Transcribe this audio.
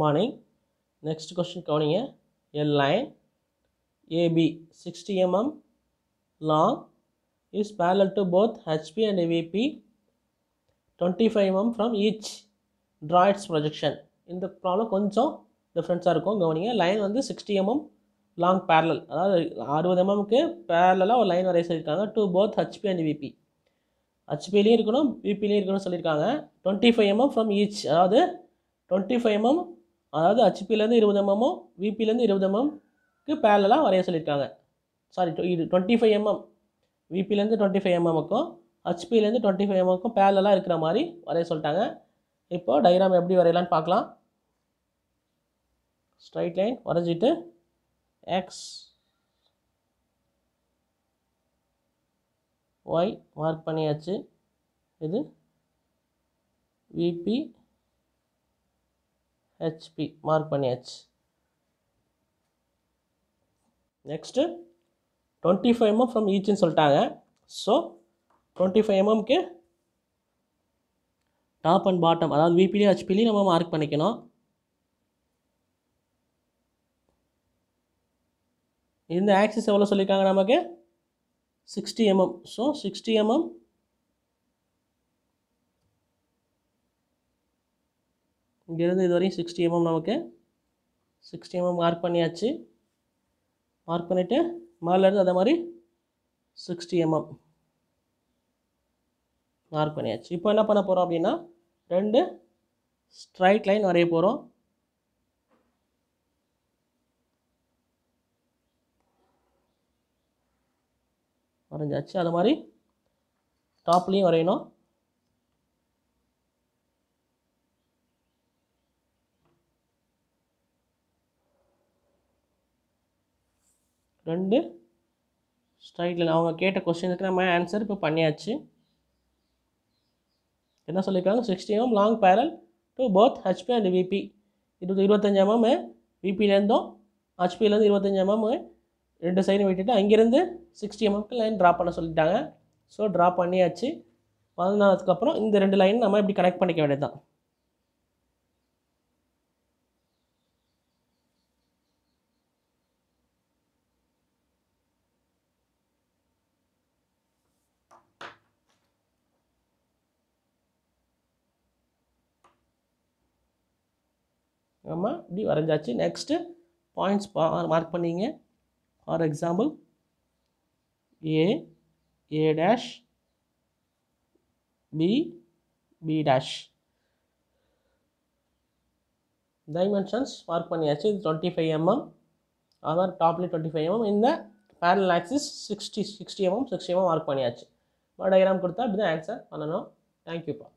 morning next question கவனிங்க a line AB sixty mm long is parallel to both HP and VP twenty five mm from each ட்ராய்ட்ஸ் projection இந்த problem கொஞ்சம் டிஃப்ரெண்ட்ஸாக இருக்கும் கவனிங்க line வந்து சிக்ஸ்டி எம்எம் லாங் பேரல் அதாவது அறுபது எம்எம்க்கு பேரலாக ஒரு லைன் வரைய சொல்லியிருக்காங்க to both HP and VP ஹெச்பிலையும் இருக்கணும் விபிலையும் இருக்கணும்னு சொல்லியிருக்காங்க twenty five mm from each அதாவது டுவெண்ட்டி ஃபைவ் எம்எம் அதாவது ஹச்பிலேருந்து இருபது எம்எம்மும் விபிலேருந்து இருபது எம்எம்க்கு பேரலாக வரைய சொல்லியிருக்காங்க சாரி இது டுவெண்ட்டி ஃபைவ் எம்எம் விபிலேருந்து டுவெண்ட்டி ஃபைவ் எம்எம்முக்கும் ஹச்பிலேருந்து டுவெண்ட்டி ஃபைவ் எம்எம்க்கும் பேரலாக இருக்கிற மாதிரி வரைய சொல்லிட்டாங்க இப்போது டைராம் எப்படி வரையலான்னு பார்க்கலாம் ஸ்ட்ரைட் லைன் வரைஞ்சிட்டு எக்ஸ் ஒய் மார்க் பண்ணியாச்சு இது விபி ஹெச்பி மார்க் பண்ணியாச்சு next twenty five mm from ஈச்சுன்னு சொல்லிட்டாங்க ஸோ டுவெண்ட்டி ஃபைவ் எம்எம்க்கு டாப் அண்ட் பாட்டம் அதாவது விபிலையும் ஹெச்பிலையும் நம்ம மார்க் பண்ணிக்கணும் இந்த ஆக்சிஸ் எவ்வளோ சொல்லியிருக்காங்க நமக்கு sixty mm so sixty mm இங்கேருந்து இது வரையும் சிக்ஸ்டி எம்எம் mm நமக்கு சிக்ஸ்டி எம்எம் மார்க் பண்ணியாச்சு மார்க் பண்ணிவிட்டு மேலேருந்து அதே மாதிரி சிக்ஸ்டி எம்எம் மார்க் பண்ணியாச்சு இப்போ என்ன பண்ண போகிறோம் அப்படின்னா ரெண்டு ஸ்ட்ரைட் லைன் வரைய போகிறோம் வரைஞ்சாச்சு அது மாதிரி டாப்லேயும் வரையணும் ரெண்டு ஸ்ட்ரைட்டில் அவங்க கேட்ட கொஸ்டினுக்கு நம்ம ஆன்சர் இப்போ பண்ணியாச்சு என்ன சொல்லியிருக்காங்க sixty m long parallel to both HP and VP இருபது இருபத்தஞ்சி எம்எம் விபிலேருந்தும் ஹெச்பிலேருந்து இருபத்தஞ்சி எம்எம் ரெண்டு சைடும் விட்டுட்டு அங்கேருந்து சிக்ஸ்டி எம்எம்க்கு லைன் ட்ரா பண்ண சொல்லிட்டாங்க ஸோ ட்ரா பண்ணியாச்சு அப்புறம் இந்த ரெண்டு லைன் நம்ம இப்படி கனெக்ட் பண்ணிக்க வேண்டியது தான் நம்ம இப்படி வரைஞ்சாச்சு நெக்ஸ்ட்டு பாயிண்ட்ஸ் மார்க் பண்ணிங்க for example A A dash B B dash dimensions mark பண்ணியாச்சு இது டுவெண்ட்டி ஃபைவ் எம்எம் அதான் டாப்லேயே டுவெண்ட்டி ஃபைவ் எம்எம் இந்த parallel axis sixty sixty mm sixty mm mark பண்ணியாச்சு டயக்ராம் கொடுத்தா இப்படி தான் ஆன்சர் பண்ணணும் தேங்க்யூப்பா